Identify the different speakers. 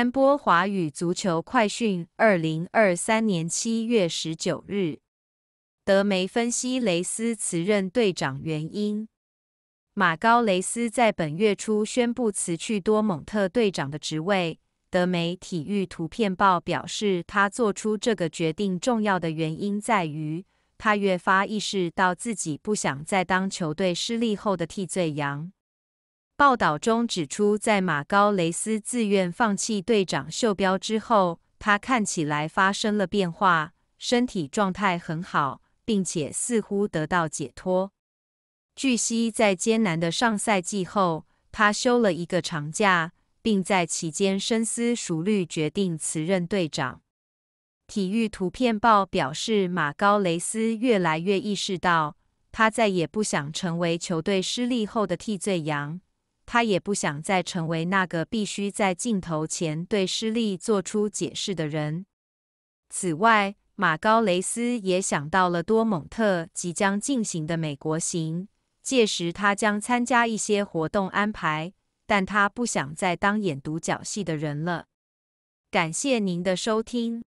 Speaker 1: 三波华语足球快讯，二零二三年七月十九日，德媒分析雷斯辞任队长原因。马高雷斯在本月初宣布辞去多蒙特队长的职位。德媒《体育图片报》表示，他做出这个决定重要的原因在于，他越发意识到自己不想再当球队失利后的替罪羊。报道中指出，在马高雷斯自愿放弃队长袖标之后，他看起来发生了变化，身体状态很好，并且似乎得到解脱。据悉，在艰难的上赛季后，他休了一个长假，并在期间深思熟虑，决定辞任队长。体育图片报表示，马高雷斯越来越意识到，他再也不想成为球队失利后的替罪羊。他也不想再成为那个必须在镜头前对失利做出解释的人。此外，马高雷斯也想到了多蒙特即将进行的美国行，届时他将参加一些活动安排，但他不想再当演独角戏的人了。感谢您的收听。